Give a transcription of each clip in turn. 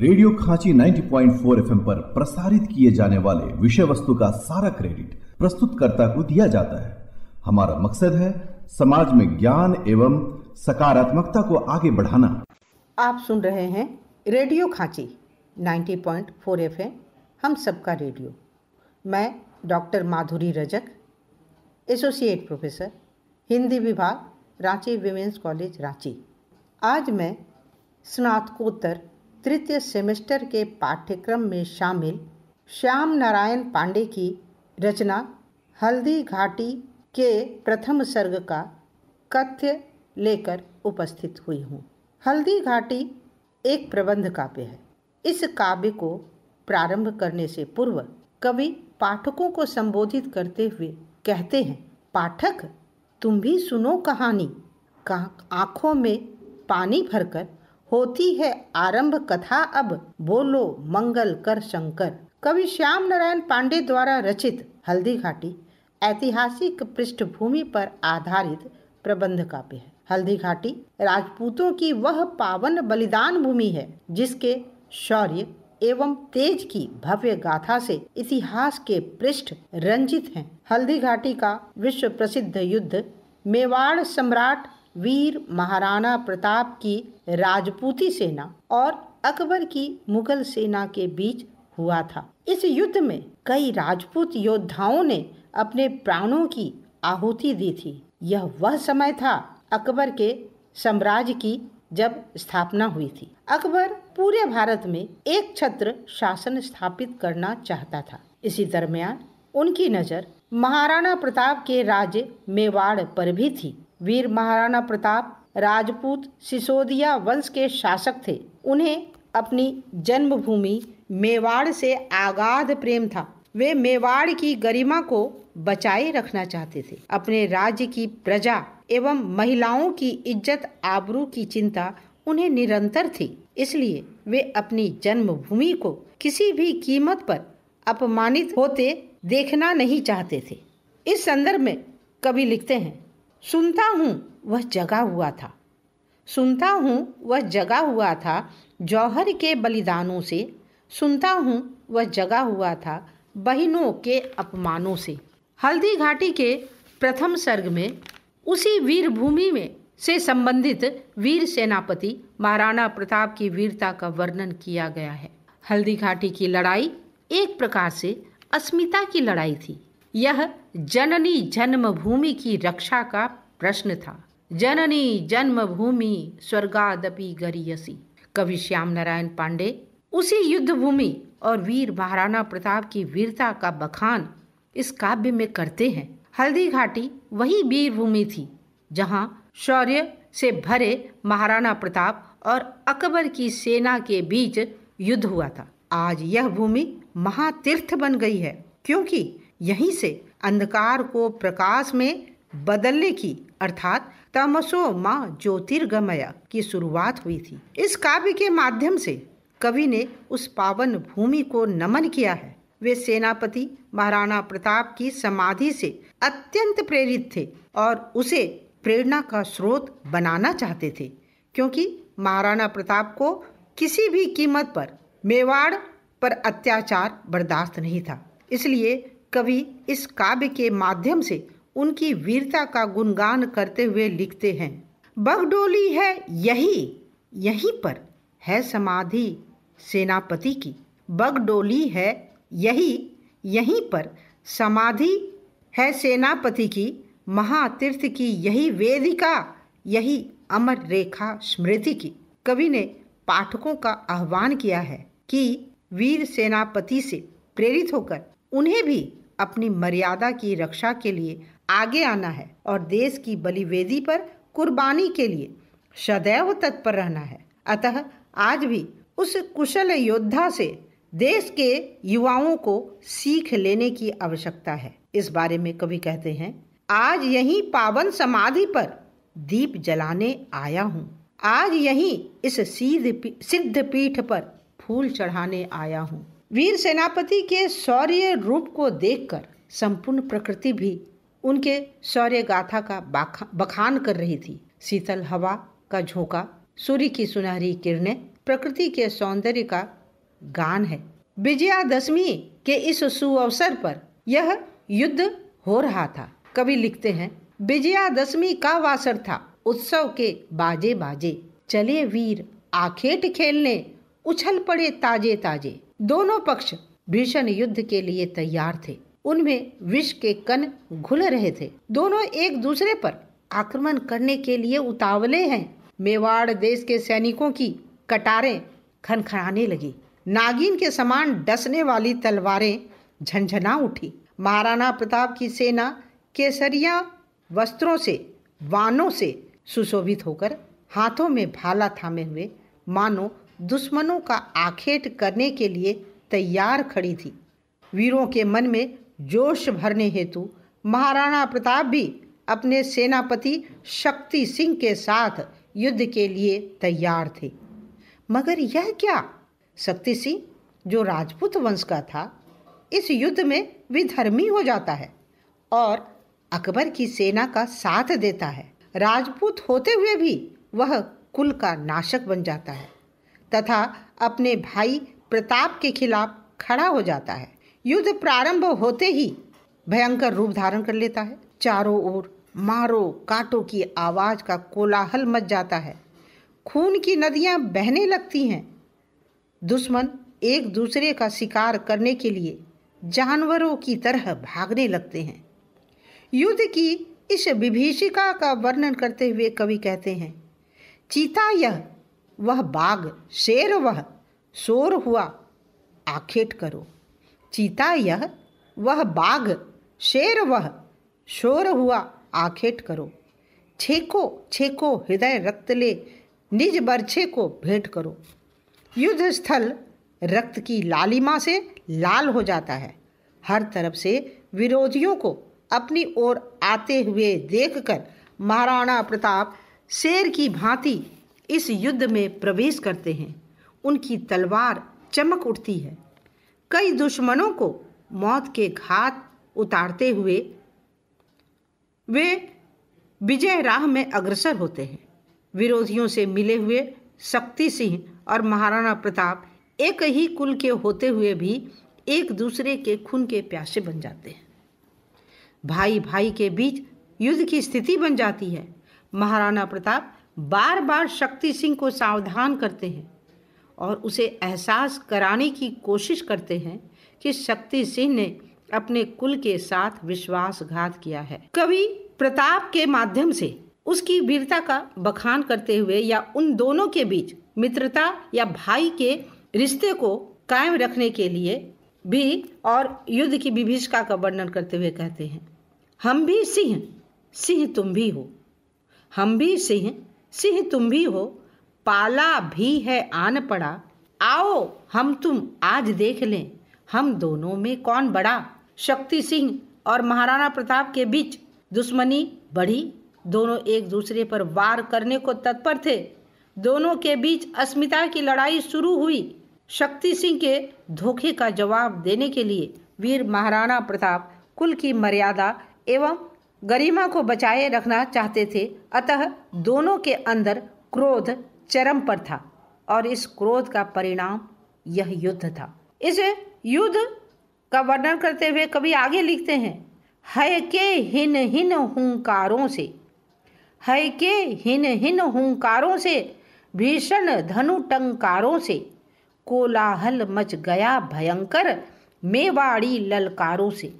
Radio खांची 90.4 point पर प्रसारित किए जाने वाले विषय वस्तु का सारा क्रेडिट प्रस्तुतकर्ता को दिया जाता है हमारा मकसद है समाज में ज्ञान एवं सकारात्मकता को आगे बढ़ाना आप सुन रहे हैं रेडियो खांची 90.4 पॉइंट हम सबका रेडियो मैं doctor Madhuri Rajak associate professor Hindi विभाग रांची वीमेंस कॉलेज रांची आज मैं स्नातकोत्तर तृतीय सेमेस्टर के पाठ्यक्रम में शामिल श्याम नारायण पांडे की रचना हल्दी घाटी के प्रथम सर्ग का कथ्य लेकर उपस्थित हुई हूँ हल्दी घाटी एक प्रबंध काव्य है इस काव्य को प्रारंभ करने से पूर्व कवि पाठकों को संबोधित करते हुए कहते हैं पाठक तुम भी सुनो कहानी का आँखों में पानी भरकर होती है आरंभ कथा अब बोलो मंगल कर शंकर कवि श्याम नारायण पांडे द्वारा रचित हल्दी घाटी ऐतिहासिक पृष्ठभूमि पर आधारित प्रबंध काव्य है हल्दी घाटी राजपूतों की वह पावन बलिदान भूमि है जिसके शौर्य एवं तेज की भव्य गाथा से इतिहास के पृष्ठ रंजित हैं। हल्दी घाटी का विश्व प्रसिद्ध युद्ध मेवाड़ सम्राट वीर महाराणा प्रताप की राजपूती सेना और अकबर की मुगल सेना के बीच हुआ था इस युद्ध में कई राजपूत योद्धाओं ने अपने प्राणों की आहुति दी थी यह वह समय था अकबर के साम्राज्य की जब स्थापना हुई थी अकबर पूरे भारत में एक छत्र शासन स्थापित करना चाहता था इसी दरमियान उनकी नज़र महाराणा प्रताप के राज्य मेवाड़ पर भी थी वीर महाराणा प्रताप राजपूत सिसोदिया वंश के शासक थे उन्हें अपनी जन्मभूमि मेवाड़ से आगाध प्रेम था वे मेवाड़ की गरिमा को बचाए रखना चाहते थे अपने राज्य की प्रजा एवं महिलाओं की इज्जत आबरू की चिंता उन्हें निरंतर थी इसलिए वे अपनी जन्मभूमि को किसी भी कीमत पर अपमानित होते देखना नहीं चाहते थे इस संदर्भ में कवि लिखते हैं सुनता हूँ वह जगा हुआ था सुनता हूँ वह जगा हुआ था जौहर के बलिदानों से सुनता हूँ वह जगा हुआ था बहनों के अपमानों से हल्दी घाटी के प्रथम सर्ग में उसी वीरभूमि में से संबंधित वीर सेनापति महाराणा प्रताप की वीरता का वर्णन किया गया है हल्दी घाटी की लड़ाई एक प्रकार से अस्मिता की लड़ाई थी यह जननी जन्मभूमि की रक्षा का प्रश्न था जननी जन्मभूमि स्वर्गादपि गरीयसी कवि श्याम नारायण पांडे उसी युद्ध भूमि और वीर महाराणा प्रताप की वीरता का बखान इस काव्य में करते हैं हल्दी घाटी वही वीर भूमि थी जहां शौर्य से भरे महाराणा प्रताप और अकबर की सेना के बीच युद्ध हुआ था आज यह भूमि महातीर्थ बन गई है क्योंकि यहीं से अंधकार को प्रकाश में बदलने की अर्थात तमसो माँ ज्योतिर्गमय की शुरुआत हुई थी इस काव्य के माध्यम से कवि ने उस पावन भूमि को नमन किया है वे सेनापति महाराणा प्रताप की समाधि से अत्यंत प्रेरित थे और उसे प्रेरणा का स्रोत बनाना चाहते थे क्योंकि महाराणा प्रताप को किसी भी कीमत पर मेवाड़ पर अत्याचार बर्दाश्त नहीं था इसलिए कवि इस काव्य के माध्यम से उनकी वीरता का गुणगान करते हुए लिखते हैं बगडोली है यही यहीं पर है समाधि सेनापति की बगडोली है यही यहीं पर समाधि है सेनापति की महातीर्थ की यही वेदिका यही अमर रेखा स्मृति की कवि ने पाठकों का आह्वान किया है कि वीर सेनापति से प्रेरित होकर उन्हें भी अपनी मर्यादा की रक्षा के लिए आगे आना है और देश की बलिवेदी पर कुर्बानी के लिए सदैव तत्पर रहना है अतः आज भी उस कुशल योद्धा से देश के युवाओं को सीख लेने की आवश्यकता है इस बारे में कवि कहते हैं आज यही पावन समाधि पर दीप जलाने आया हूँ आज यही इस सीध सिद्ध पीठ पर फूल चढ़ाने आया हूँ वीर सेनापति के शौर्य रूप को देखकर संपूर्ण प्रकृति भी उनके शौर्य गाथा का बखान कर रही थी शीतल हवा का झोंका सूर्य की सुनहरी किरणें प्रकृति के सौंदर्य का गान है विजयादशमी के इस सुअवसर पर यह युद्ध हो रहा था कवि लिखते हैं विजयादशमी का वासर था उत्सव के बाजे बाजे चले वीर आखेट खेलने उछल पड़े ताजे ताजे दोनों पक्ष भीषण युद्ध के लिए तैयार थे उनमें विष के कन घुल रहे थे दोनों एक दूसरे पर आक्रमण करने के लिए उतावले हैं मेवाड़ देश के सैनिकों की कटारें खनखनाने लगी नागिन के समान डसने वाली तलवारें झंझना उठी महाराणा प्रताप की सेना केसरिया वस्त्रों से वानों से सुशोभित होकर हाथों में भाला थामे हुए मानो दुश्मनों का आखेट करने के लिए तैयार खड़ी थी वीरों के मन में जोश भरने हेतु महाराणा प्रताप भी अपने सेनापति शक्ति सिंह के साथ युद्ध के लिए तैयार थे मगर यह क्या शक्ति सिंह जो राजपूत वंश का था इस युद्ध में विधर्मी हो जाता है और अकबर की सेना का साथ देता है राजपूत होते हुए भी वह कुल का नाशक बन जाता है तथा अपने भाई प्रताप के खिलाफ खड़ा हो जाता है युद्ध प्रारंभ होते ही भयंकर रूप धारण कर लेता है चारों ओर मारो काटो की आवाज का कोलाहल मच जाता है खून की नदियां बहने लगती हैं दुश्मन एक दूसरे का शिकार करने के लिए जानवरों की तरह भागने लगते हैं युद्ध की इस विभीषिका का वर्णन करते हुए कवि कहते हैं चीता यह वह बाघ शेर वह शोर हुआ आखेट करो चीता यह वह बाघ शेर वह शोर हुआ आखेट करो छेको छेको हृदय रक्त ले निज बरछे को भेंट करो युद्ध स्थल रक्त की लालिमा से लाल हो जाता है हर तरफ से विरोधियों को अपनी ओर आते हुए देखकर महाराणा प्रताप शेर की भांति इस युद्ध में प्रवेश करते हैं उनकी तलवार चमक उठती है कई दुश्मनों को मौत के घात उतारते हुए वे विजय राह में अग्रसर होते हैं विरोधियों से मिले हुए शक्ति सिंह और महाराणा प्रताप एक ही कुल के होते हुए भी एक दूसरे के खून के प्यासे बन जाते हैं भाई भाई के बीच युद्ध की स्थिति बन जाती है महाराणा प्रताप बार बार शक्ति सिंह को सावधान करते हैं और उसे एहसास कराने की कोशिश करते हैं कि शक्ति सिंह ने अपने कुल के साथ विश्वासघात किया है कवि प्रताप के माध्यम से उसकी वीरता का बखान करते हुए या उन दोनों के बीच मित्रता या भाई के रिश्ते को कायम रखने के लिए भी और युद्ध की विभिषिका का वर्णन करते हुए कहते हैं हम भी सिंह सिंह तुम भी हो हम भी सिंह सिंह तुम भी हो पाला भी है आन पड़ा आओ हम तुम आज देख लें हम दोनों में कौन बड़ा शक्ति सिंह और महाराणा प्रताप के बीच दुश्मनी बढ़ी दोनों एक दूसरे पर वार करने को तत्पर थे दोनों के बीच अस्मिता की लड़ाई शुरू हुई शक्ति सिंह के धोखे का जवाब देने के लिए वीर महाराणा प्रताप कुल की मर्यादा एवं गरिमा को बचाए रखना चाहते थे अतः दोनों के अंदर क्रोध चरम पर था और इस क्रोध का परिणाम यह युद्ध था इस युद्ध का वर्णन करते हुए कभी आगे लिखते हैं है के हिन हिन हुंकारों से है के हिन हिन हुंकारों से भीषण धनु टंकारों से कोलाहल मच गया भयंकर मेवाड़ी ललकारों से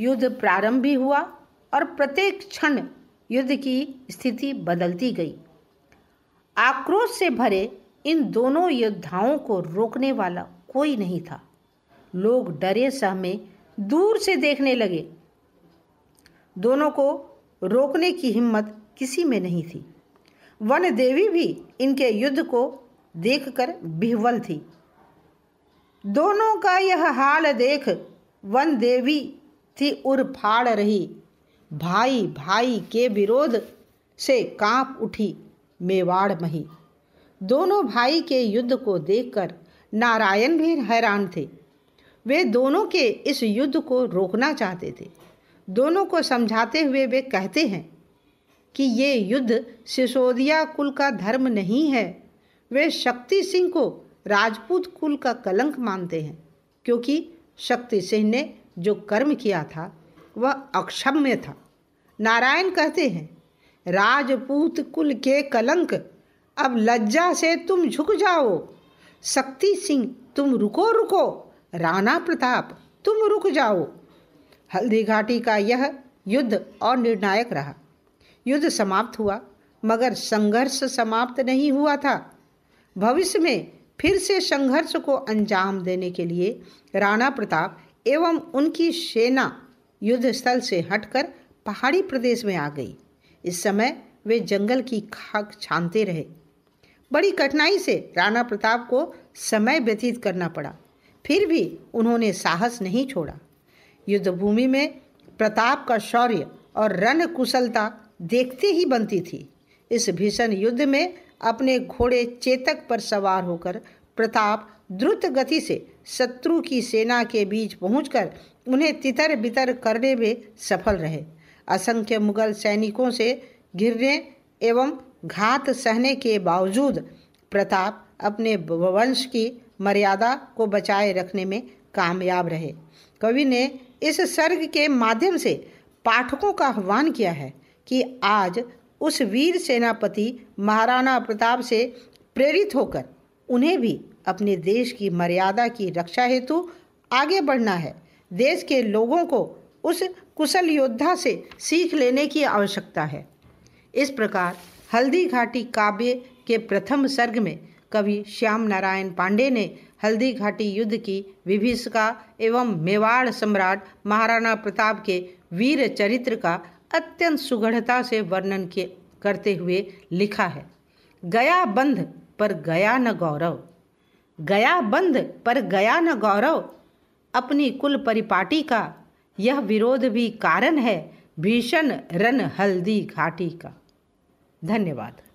युद्ध प्रारंभ भी हुआ और प्रत्येक क्षण युद्ध की स्थिति बदलती गई आक्रोश से भरे इन दोनों योद्धाओं को रोकने वाला कोई नहीं था लोग डरे सहमे दूर से देखने लगे दोनों को रोकने की हिम्मत किसी में नहीं थी वन देवी भी इनके युद्ध को देखकर बिहवल थी दोनों का यह हाल देख वन देवी थी उर फाड़ रही भाई भाई के विरोध से कांप उठी मेवाड़ मही दोनों भाई के युद्ध को देखकर नारायण भी हैरान थे वे दोनों के इस युद्ध को रोकना चाहते थे दोनों को समझाते हुए वे कहते हैं कि ये युद्ध सिसोदिया कुल का धर्म नहीं है वे शक्ति सिंह को राजपूत कुल का कलंक मानते हैं क्योंकि शक्ति सिंह ने जो कर्म किया था वह अक्षम्य था नारायण कहते हैं राजपूत कुल के कलंक अब लज्जा से तुम झुक जाओ शक्ति सिंह तुम रुको रुको राणा प्रताप तुम रुक जाओ हल्दी घाटी का यह युद्ध और निर्णायक रहा युद्ध समाप्त हुआ मगर संघर्ष समाप्त नहीं हुआ था भविष्य में फिर से संघर्ष को अंजाम देने के लिए राणा प्रताप एवं उनकी सेना युद्ध स्थल से हटकर पहाड़ी प्रदेश में आ गई इस समय वे जंगल की खाक छानते रहे बड़ी कठिनाई से राणा प्रताप को समय व्यतीत करना पड़ा फिर भी उन्होंने साहस नहीं छोड़ा युद्ध भूमि में प्रताप का शौर्य और रण कुशलता देखते ही बनती थी इस भीषण युद्ध में अपने घोड़े चेतक पर सवार होकर प्रताप द्रुत गति से शत्रु की सेना के बीच पहुंचकर उन्हें तितर बितर करने में सफल रहे असंख्य मुगल सैनिकों से घिरने एवं घात सहने के बावजूद प्रताप अपने वंश की मर्यादा को बचाए रखने में कामयाब रहे कवि ने इस सर्ग के माध्यम से पाठकों का आह्वान किया है कि आज उस वीर सेनापति महाराणा प्रताप से प्रेरित होकर उन्हें भी अपने देश की मर्यादा की रक्षा हेतु आगे बढ़ना है देश के लोगों को उस कुशल योद्धा से सीख लेने की आवश्यकता है इस प्रकार हल्दी घाटी काव्य के प्रथम सर्ग में कवि श्याम नारायण पांडे ने हल्दी घाटी युद्ध की विभीषिका एवं मेवाड़ सम्राट महाराणा प्रताप के वीर चरित्र का अत्यंत सुगढ़ता से वर्णन के करते हुए लिखा है गया बंध पर गया न गौरव गया बंध पर गया न गौरव अपनी कुल परिपाटी का यह विरोध भी कारण है भीषण रन हल्दी घाटी का धन्यवाद